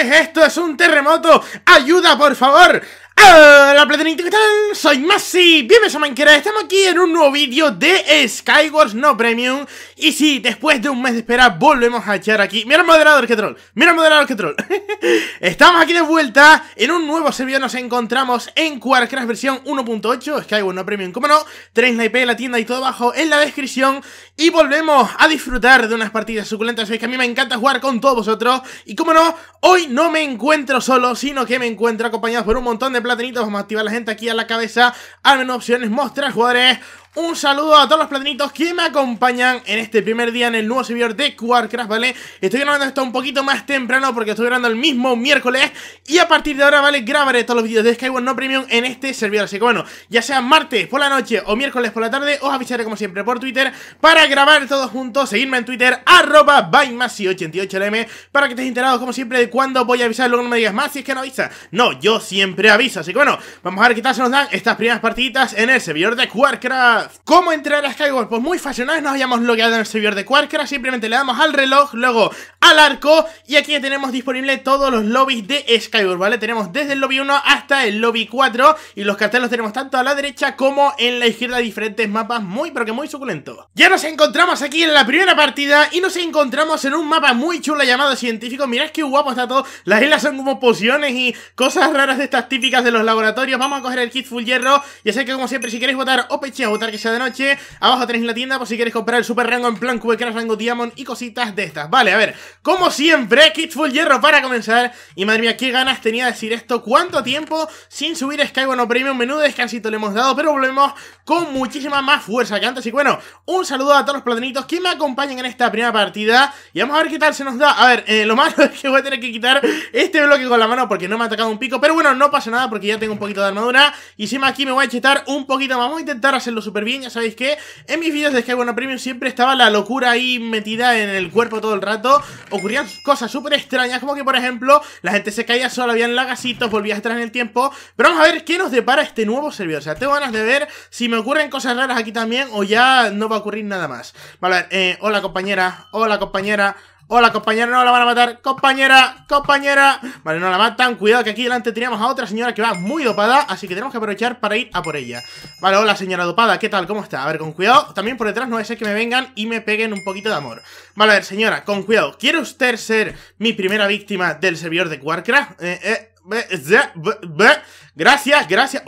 esto? ¡Es un terremoto! ¡Ayuda, por favor! Hola Platinito! ¿qué tal? Soy Masi, bienvenidos a Minecraft, estamos aquí en un nuevo vídeo de Skywars No Premium Y sí, después de un mes de espera volvemos a echar aquí, mira el moderador que troll, mira el moderador que troll Estamos aquí de vuelta, en un nuevo servidor nos encontramos en Warcraft versión 1.8, Skywars No Premium Como no, tenéis la IP la tienda y todo abajo en la descripción Y volvemos a disfrutar de unas partidas suculentas, Es que a mí me encanta jugar con todos vosotros Y como no, hoy no me encuentro solo, sino que me encuentro acompañado por un montón de Vamos a activar la gente aquí a la cabeza. Al opciones, mostrar jugadores. Un saludo a todos los platinitos que me acompañan en este primer día en el nuevo servidor de QuarkCraft, ¿vale? Estoy grabando esto un poquito más temprano porque estoy grabando el mismo miércoles Y a partir de ahora, ¿vale? Grabaré todos los vídeos de Skyward No Premium en este servidor Así que bueno, ya sea martes por la noche o miércoles por la tarde Os avisaré como siempre por Twitter para grabar todos juntos Seguirme en Twitter, arroba bymassi88lm Para que estés enterados como siempre de cuándo voy a avisar Luego no me digas más si es que no avisa No, yo siempre aviso Así que bueno, vamos a ver qué tal se nos dan estas primeras partiditas en el servidor de QuarkCraft ¿Cómo entrar a Skyward? Pues muy fácil, nos hayamos logueado en el servidor de Quarkera, simplemente le damos al reloj, luego al arco y aquí tenemos disponible todos los lobbies de Skyward, ¿vale? Tenemos desde el lobby 1 hasta el lobby 4 y los carteles los tenemos tanto a la derecha como en la izquierda diferentes mapas muy pero que muy suculentos. Ya nos encontramos aquí en la primera partida y nos encontramos en un mapa muy chulo llamado científico, mirad qué guapo está todo, las islas son como pociones y cosas raras de estas típicas de los laboratorios, vamos a coger el kit full hierro, ya sé que como siempre si queréis votar o peche a votar que sea de noche, abajo tenéis la tienda por si queréis comprar el super rango en plan crash rango diamond y cositas de estas, vale, a ver, como siempre, Kids Full Hierro para comenzar. Y madre mía, qué ganas tenía de decir esto. ¿Cuánto tiempo sin subir Sky? Bueno, Premium, Menudo descansito le hemos dado, pero volvemos con muchísima más fuerza que antes. Y bueno, un saludo a todos los platanitos que me acompañen en esta primera partida. Y vamos a ver qué tal se nos da. A ver, eh, lo malo es que voy a tener que quitar este bloque con la mano porque no me ha atacado un pico. Pero bueno, no pasa nada porque ya tengo un poquito de armadura. Y encima aquí me voy a chetar un poquito más. Vamos a intentar hacerlo súper bien. Ya sabéis que en mis vídeos de Sky, Premium siempre estaba la locura ahí metida en el cuerpo todo el rato ocurrían cosas súper extrañas, como que por ejemplo, la gente se caía sola, habían lagacitos, volvías atrás en el tiempo. Pero vamos a ver qué nos depara este nuevo servidor. O sea, tengo ganas de ver si me ocurren cosas raras aquí también o ya no va a ocurrir nada más. Vale, a eh, hola compañera, hola compañera, Hola, compañera no la van a matar. Compañera, compañera. Vale, no la matan. Cuidado que aquí delante teníamos a otra señora que va muy dopada, así que tenemos que aprovechar para ir a por ella. Vale, hola, señora dopada. ¿Qué tal? ¿Cómo está? A ver, con cuidado. También por detrás no es que me vengan y me peguen un poquito de amor. Vale, a ver, señora, con cuidado. ¿Quiere usted ser mi primera víctima del servidor de Warcraft? Eh, eh. Gracias, gracias.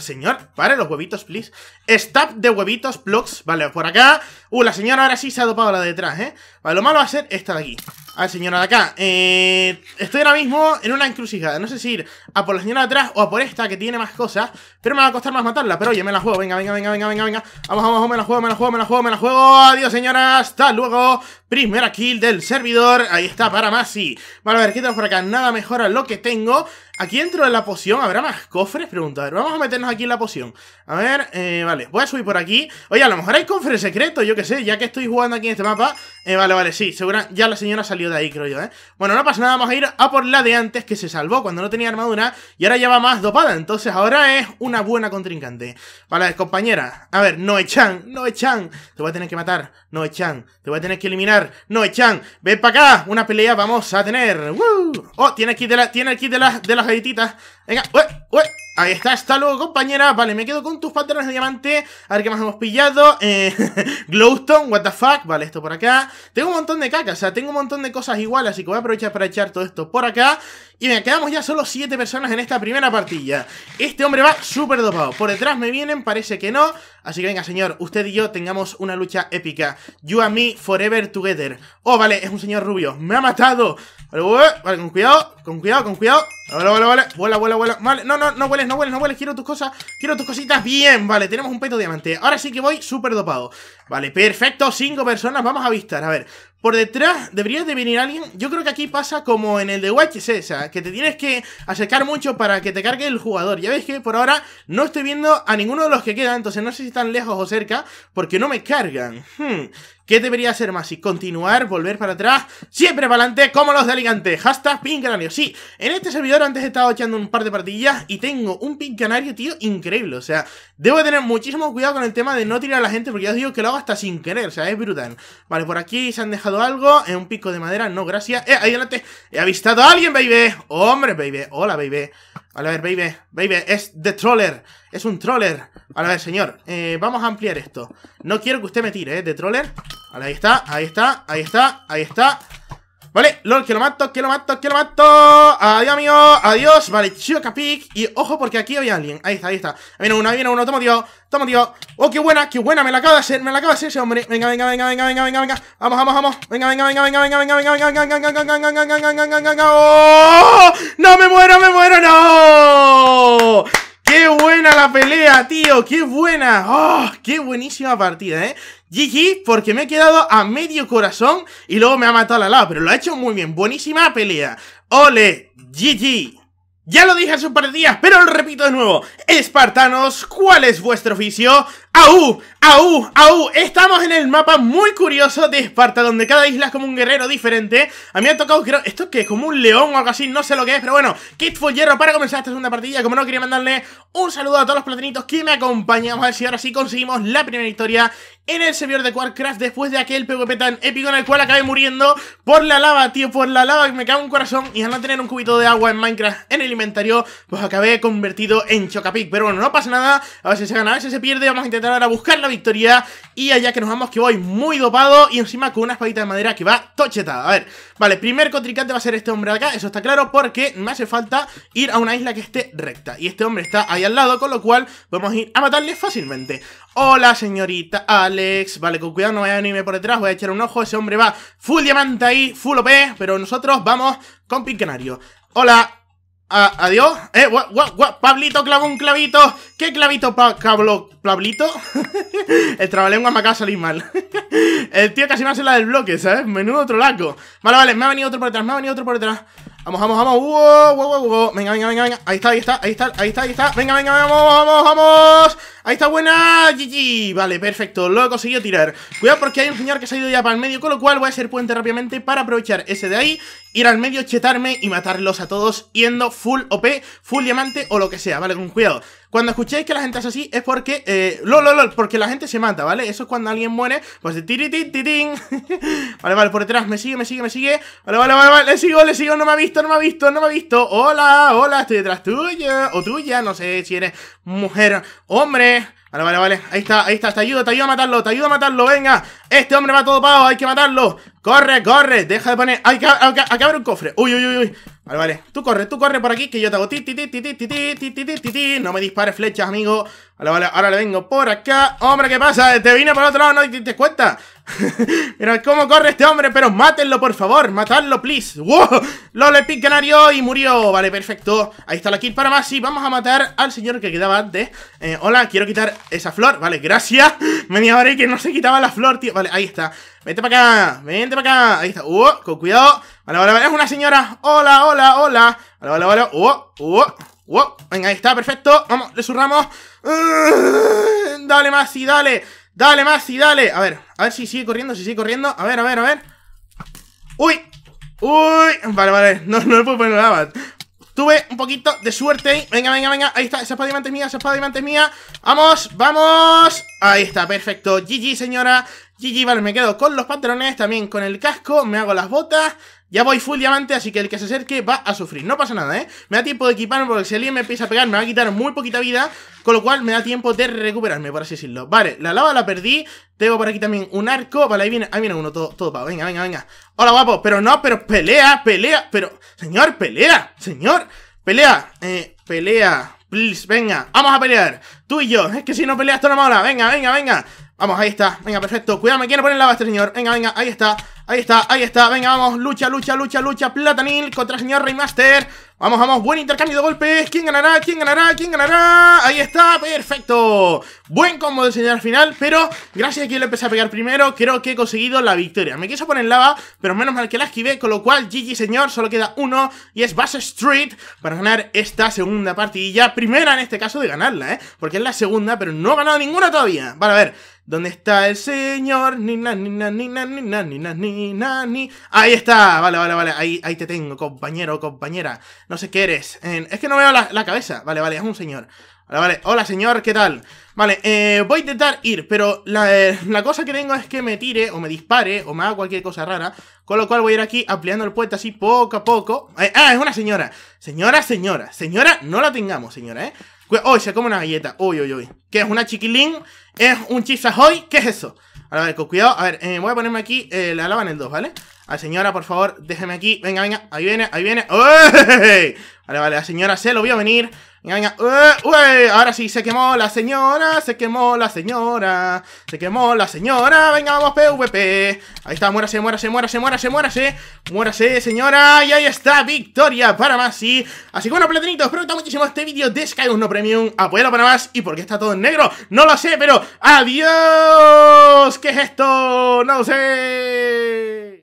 señor, pare los huevitos, please. Stop de huevitos, blocks. Vale, por acá. Uh, la señora ahora sí se ha dopado la de detrás, ¿eh? Vale, lo malo va a ser esta de aquí. A ver, señora de acá. Eh, estoy ahora mismo en una encrucijada. No sé si ir a por la señora de atrás o a por esta que tiene más cosas. Pero me va a costar más matarla. Pero oye, me la juego. Venga, venga, venga, venga, venga, venga. Vamos, vamos, vamos, me la juego, me la juego, me la juego, me la juego. Adiós, señora. Hasta luego. Primera kill del servidor. Ahí está, para más, sí. Vale, a ver, ¿qué tenemos por acá? Nada mejora lo que tengo. Aquí entro en la poción ¿habrá más cofres? Pregunta, a ver, vamos a meternos aquí en la poción A ver, eh, vale, voy a subir por aquí Oye, a lo mejor hay cofres secretos, yo qué sé Ya que estoy jugando aquí en este mapa eh, Vale, vale, sí, seguro, ya la señora salió de ahí, creo yo, ¿eh? Bueno, no pasa nada, vamos a ir a por la de antes Que se salvó cuando no tenía armadura Y ahora ya va más dopada, entonces ahora es una buena contrincante Vale, compañera A ver, no no echan Te voy a tener que matar, no echan Te voy a tener que eliminar, no echan Ven para acá, una pelea vamos a tener Oh, tiene aquí de, la, tiene aquí de, las de las galletitas Venga, ué, ué. Ahí está, hasta luego compañera Vale, me quedo con tus patrones de diamante A ver qué más hemos pillado eh, Glowstone, what the fuck, vale, esto por acá Tengo un montón de cacas, o sea, tengo un montón de cosas iguales Así que voy a aprovechar para echar todo esto por acá y me quedamos ya solo 7 personas en esta primera partida. Este hombre va súper dopado. Por detrás me vienen, parece que no. Así que venga, señor, usted y yo tengamos una lucha épica. You and me forever together. Oh, vale, es un señor rubio. ¡Me ha matado! Vale, con cuidado, con cuidado, con cuidado. Vale, vale, vale. Vuela, vuela, vuela. Vale, no, no, no vueles, no vueles, no vueles. Quiero tus cosas, quiero tus cositas. Bien, vale, tenemos un peto diamante. Ahora sí que voy súper dopado. Vale, perfecto, 5 personas. Vamos a avistar, a ver por detrás debería de venir alguien. Yo creo que aquí pasa como en el de watch o sea, que te tienes que acercar mucho para que te cargue el jugador. Ya ves que por ahora no estoy viendo a ninguno de los que quedan, entonces no sé si están lejos o cerca, porque no me cargan. Hmm, ¿Qué debería hacer más? ¿Y continuar? ¿Volver para atrás? ¡Siempre para adelante! ¡Como los de Alicante! ¡Hashtag pin canario! Sí, en este servidor antes he estado echando un par de partidas y tengo un pin canario, tío, increíble. O sea, debo tener muchísimo cuidado con el tema de no tirar a la gente porque ya os digo que lo hago hasta sin querer. O sea, es brutal. Vale, por aquí se han dejado algo? ¿En eh, un pico de madera? No, gracias. ¡Eh, ahí adelante, ¡He avistado a alguien, baby! ¡Hombre, baby! ¡Hola, baby! A ver, baby, baby, es de troller, es un troller. A ver, señor, eh, vamos a ampliar esto. No quiero que usted me tire, ¿eh? De troller. ahí está, ahí está, ahí está, ahí está. Vale, LOL, que lo mato, que lo mato, que lo mato Adiós, amigo, adiós Vale, chica pic Y ojo, porque aquí había alguien Ahí está, ahí está Viene uno, viene uno, toma tío Toma tío Oh, qué buena, qué buena Me la acaba de hacer, me la acaba de hacer ese hombre Venga, venga, venga, venga, venga, venga, venga Vamos, vamos, vamos Venga, venga, venga, venga, venga, venga, venga, venga, venga, venga, venga, venga, venga, venga, venga, ¡No, me muero, me muero, no! ¡Qué buena la pelea, tío! ¡Qué buena! ¡Oh, ¡Qué buenísima partida, eh! GG, porque me he quedado a medio corazón y luego me ha matado la lava, pero lo ha hecho muy bien. Buenísima pelea. ¡Ole! ¡GG! Ya lo dije hace un par de días, pero lo repito de nuevo. Espartanos, ¿cuál es vuestro oficio? ¡Aú! ¡Aú! ¡Aú! Estamos en el mapa muy curioso de Esparta, donde cada isla es como un guerrero diferente. A mí me ha tocado, creo, esto que es como un león o algo así, no sé lo que es, pero bueno, Kit follero para comenzar esta segunda partida. Como no, quería mandarle un saludo a todos los platinitos que me acompañan. Vamos a ver si ahora sí conseguimos la primera historia en el servidor de Warcraft después de aquel PvP tan épico en el cual acabé muriendo por la lava, tío, por la lava, que me cago un corazón y al no tener un cubito de agua en Minecraft en el inventario, pues acabé convertido en Chocapic. Pero bueno, no pasa nada, a ver si se gana, a ver si se pierde, vamos a intentar a buscar la victoria y allá que nos vamos que voy muy dopado y encima con una espadita de madera que va tochetada. A ver, vale, primer contrincante va a ser este hombre de acá, eso está claro porque me hace falta ir a una isla que esté recta y este hombre está ahí al lado, con lo cual podemos ir a matarle fácilmente. Hola señorita Alex, vale, con cuidado no vaya a venirme por detrás, voy a echar un ojo, ese hombre va full diamante ahí, full OP, pero nosotros vamos con canario, Hola, adiós. Eh, guau, Pablito clavó un clavito. ¿Qué clavito, pa Pablito? el trabalenguas me acaba de salir mal. el tío casi me hace la del bloque, ¿sabes? Menudo otro laco. Vale, vale, me ha venido otro por detrás, me ha venido otro por detrás. Vamos, vamos, vamos. Wow, wow, wow, Venga, venga, venga, venga. Ahí está, ahí está, ahí está, ahí está, ahí está. Venga, venga, vamos, vamos, vamos. Ahí está buena. GG. Vale, perfecto. Lo he conseguido tirar. Cuidado porque hay un señor que se ha ido ya para el medio, con lo cual voy a hacer puente rápidamente para aprovechar ese de ahí, ir al medio, chetarme y matarlos a todos yendo full OP, full diamante o lo que sea. Vale, con cuidado. Cuando escuchéis que la gente hace así es porque, eh, lo porque la gente se mata, ¿vale? Eso es cuando alguien muere, pues de vale, vale, por detrás, me sigue, me sigue, me sigue. Vale, vale, vale, le sigo, le sigo, no me ha visto, no me ha visto, no me ha visto. Hola, hola, estoy detrás tuya o tuya, no sé si eres mujer, hombre. Vale, vale, vale, ahí está, ahí está, te ayudo, te ayudo a matarlo, te ayudo a matarlo, venga. Este hombre va todo pago, hay que matarlo. Corre, corre, deja de poner, hay que, hay abrir un cofre. Uy, uy, uy, uy. Vale, vale, tú corre, tú corre por aquí que yo te hago ti, ti, ti, ti, ti, ti, ti, ti, ti, ti, ti. No me dispares flechas, amigo Vale, vale, ahora le vengo por acá Hombre, ¿qué pasa? Te vine por otro lado, no te cuenta Mira cómo corre este hombre, pero mátenlo, por favor Matadlo, please ¡Wow! le el canario y murió Vale, perfecto, ahí está la kill para más Y vamos a matar al señor que quedaba antes eh, Hola, quiero quitar esa flor Vale, gracias Me di que no se quitaba la flor, tío Vale, ahí está Vente para acá, vente para acá Ahí está, uh, con cuidado Vale, vale, vale, es una señora. Hola, hola, hola. Vale, vale, vale. ¡Uh! ¡Uh! oh Venga, ahí está, perfecto. Vamos, le surramos. Mm, dale más y dale. Dale más y dale. A ver, a ver si sigue corriendo, si sigue corriendo. A ver, a ver, a ver. Uy, uy. Vale, vale, no, no le puedo poner nada más. Tuve un poquito de suerte Venga, venga, venga. Ahí está. Esa espada diamante es mía. Esa espada es mía. Vamos, vamos. Ahí está. Perfecto. GG, señora. GG, vale. Me quedo con los pantalones. También con el casco. Me hago las botas. Ya voy full diamante, así que el que se acerque va a sufrir. No pasa nada, ¿eh? Me da tiempo de equiparme porque si alguien me empieza a pegar me va a quitar muy poquita vida. Con lo cual me da tiempo de recuperarme, por así decirlo. Vale, la lava la perdí. Tengo por aquí también un arco. Vale, ahí viene, uno, todo, todo Venga, venga, venga. Hola, guapo. Pero no, pero pelea, pelea. Pero, señor, pelea. Señor, pelea. Eh, pelea. Please, venga. Vamos a pelear. Tú y yo. Es que si no peleas, esto no mola. Venga, venga, venga. Vamos, ahí está. Venga, perfecto. Cuidado, me quiero poner lava este señor. Venga, venga, ahí está. Ahí está, ahí está, venga, vamos, lucha, lucha, lucha, lucha Platanil contra señor Raymaster Vamos, vamos, buen intercambio de golpes ¿Quién ganará? ¿Quién ganará? ¿Quién ganará? Ahí está, perfecto Buen combo señor al final, pero gracias a que lo empecé a pegar primero Creo que he conseguido la victoria Me quiso poner lava, pero menos mal que la esquivé Con lo cual, GG señor, solo queda uno Y es Bass Street para ganar esta segunda partidilla Primera en este caso de ganarla, ¿eh? Porque es la segunda, pero no ha ganado ninguna todavía Vale, a ver, ¿dónde está el señor? Ni na, ni na, ni ni ni na, ni ni, Ahí está, vale, vale, vale. Ahí, ahí te tengo, compañero, compañera. No sé qué eres. es que no veo la, cabeza. Vale, vale, es un señor. Vale, vale. Hola, señor, ¿qué tal? Vale, eh, voy a intentar ir, pero eh, la, cosa que tengo es que me tire, o me dispare, o me haga cualquier cosa rara. Con lo cual voy a ir aquí ampliando el puente así poco a poco. Eh, ¡Ah, es una señora! Señora, señora. Señora, no la tengamos, señora, ¿eh? Uy, oh, se come una galleta. Uy, uy, uy. ¿Qué es una chiquilín? ¿Es un chisajoy? ¿Qué es eso? a ver, con cuidado. A ver, eh, voy a ponerme aquí eh, la lava en el 2, ¿vale? A la señora, por favor, déjeme aquí. Venga, venga. Ahí viene, ahí viene. ¡Oh! Vale, vale, la señora se lo voy a venir. Venga, venga. Eh, ahora sí, se quemó la señora, se quemó la señora, se quemó la señora, venga, vamos, PvP. Ahí está, muérase, muérase, muérase, muérase, muérase, muérase, señora. Y ahí está, victoria para más, sí. Así que bueno, platinitos, espero que muchísimo este vídeo de Skyrim no Premium. Apoyalo para más. ¿Y por qué está todo en negro? No lo sé, pero ¡adiós! ¿Qué es esto? No sé.